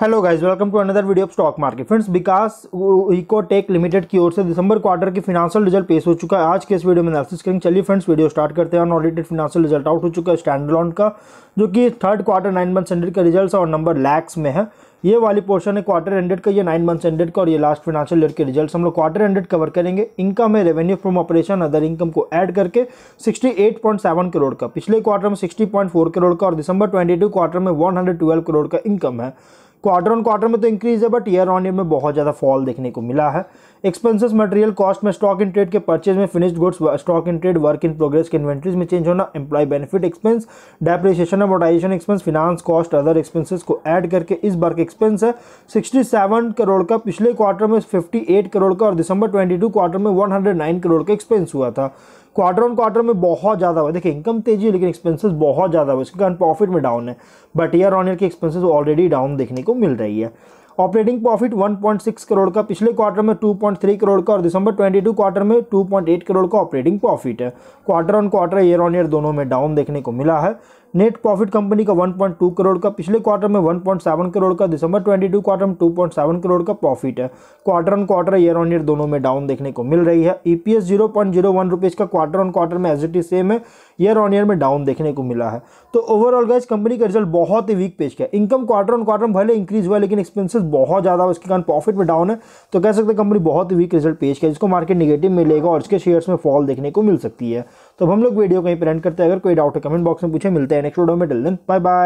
hello guys welcome to another video of stock market friends Vikas eco tech limited की ओर से दिसंबर quarter की फिनांशियल रिजल्ट पेश हो चुका है आज के इस वीडियो में एनालिसिस करेंगे चलिए फ्रेंड्स वीडियो स्टार्ट करते हैं ऑडिटेड फिनांशियल रिजल्ट आउट हो चुका है स्टैंड लॉन का जो कि third quarter nine month ended का रिजल्ट और नंबर लैक्स में है ये वाली पोर्शन है क्वार्टर एंडेड का ये नाइन मंथ एंडेड का और ये लास्ट फिनांशियल ईयर के रिजल्ट हम लोग क्वार्टर एंडेड कवर करेंगे इनकम है revenue from operation other income को ऐड करके 68.7 करोड़ का पिछले क्वार्टर में 60.4 करोड़ का और दिसंबर 22 क्वार्टर में 112 करोड़ का इनकम है क्वार्टर ऑन क्वार्टर में तो इंक्रीज है बट ईयर ऑन ईयर में बहुत ज़्यादा फॉल देखने को मिला है एक्सपेंसेस मटेरियल कॉस्ट में स्टॉक इन ट्रेड के परचेज में finished goods stock in trade work in progress के इन्वेंट्रीज में चेंज होना employ benefit expense depreciation amortization expense finance cost other expenses को ऐड करके इस बार का एक्सपेंस है सेवन करोड़ का पिछले क्वार्टर में एट करोड़ का और दिसंबर टू क्वार्टर में नाइन करोड़ का एक्सपेंस हुआ था क्वार्टर ऑन क्वार्टर में बहुत ज़्यादा हुआ देखिए इनकम तेजी है लेकिन एक्सपेंसेस बहुत ज़्यादा हुआ इसके कारण प्रॉफिट में डाउन है बट ईयर ऑन ईयर की एक्सपेंसेस ऑलरेडी डाउन देखने को मिल रही है ऑपरेटिंग प्रॉफिट 1.6 करोड़ का पिछले क्वार्टर में 2.3 करोड़ का और दिसंबर 22 क्वार्टर में 2.8 करोड़ का ऑपरेटिंग प्रॉफिट है quarter on quarter year on year दोनों में डाउन देखने को मिला है नेट प्रॉफिट कंपनी का 1.2 करोड़ का पिछले क्वार्टर में 1.7 करोड़ का दिसंबर 22 क्वार्टर में 2.7 करोड़ का प्रॉफिट है quarter on quarter year on year दोनों में डाउन देखने को मिल रही है ईपीएस 0.01 पॉइंट का क्वार्टर ऑन क्वार्टर में एज इट इज सेम है ईयर ऑन ईयर में डाउन देखने को मिला है तो ओवरऑल गाइज कंपनी का रिजल्ट बहुत ही वीक पेश किया इनकम क्वार्टर ऑन क्वार्टर भले इंक्रीज हुआ लेकिन एक्सपेंसिस बहुत ज़्यादा उसके कारण प्रॉफिट में डाउन है तो कह सकते हैं कंपनी बहुत ही वीक रिजल्ट पेश किया जिसको मार्केट निगेटिव मिलेगा और इसके शेयर्स में फॉल देखने को मिल सकती है तो हम लोग वीडियो कहीं पर एंड करते हैं अगर कोई डाउट है कमेंट बॉक्स में पूछे मिलते हैं नेक्स्ट वीडियो में डल बाय बाय